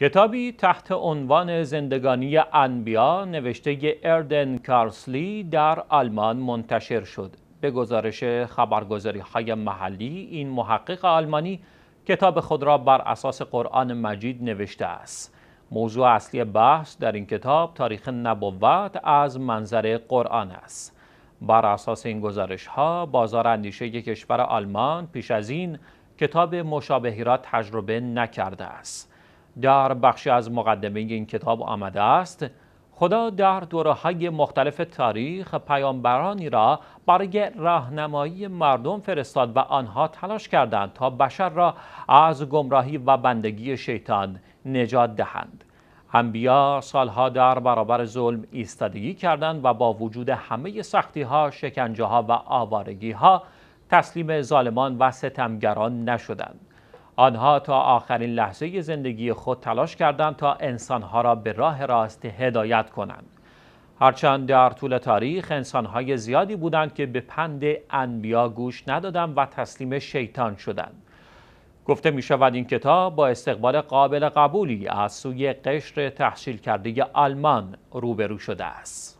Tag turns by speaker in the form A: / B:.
A: کتابی تحت عنوان زندگانی انبیا نوشته اردن کارسلی در آلمان منتشر شد. به گزارش خبرگزاری های محلی این محقق آلمانی کتاب خود را بر اساس قرآن مجید نوشته است. موضوع اصلی بحث در این کتاب تاریخ نبوت از منظر قرآن است. بر اساس این گزارش ها بازار اندیشه کشور آلمان پیش از این کتاب مشابهی را تجربه نکرده است. در بخشی از مقدمه این کتاب آمده است خدا در دوره های مختلف تاریخ پیامبرانی را برای راهنمایی مردم فرستاد و آنها تلاش کردند تا بشر را از گمراهی و بندگی شیطان نجات دهند. انبیا سالها در برابر ظلم ایستادگی کردند و با وجود همه سختی ها، شکنجه ها و آوارگی ها تسلیم ظالمان و ستمگران نشدند. آنها تا آخرین لحظه زندگی خود تلاش کردند تا انسانها را به راه راست هدایت کنند. هرچند در طول تاریخ انسانهای زیادی بودند که به پند انبیا گوش ندادند و تسلیم شیطان شدند. گفته می شود این کتاب با استقبال قابل قبولی از سوی قشر تحصیل کرده آلمان روبرو شده است.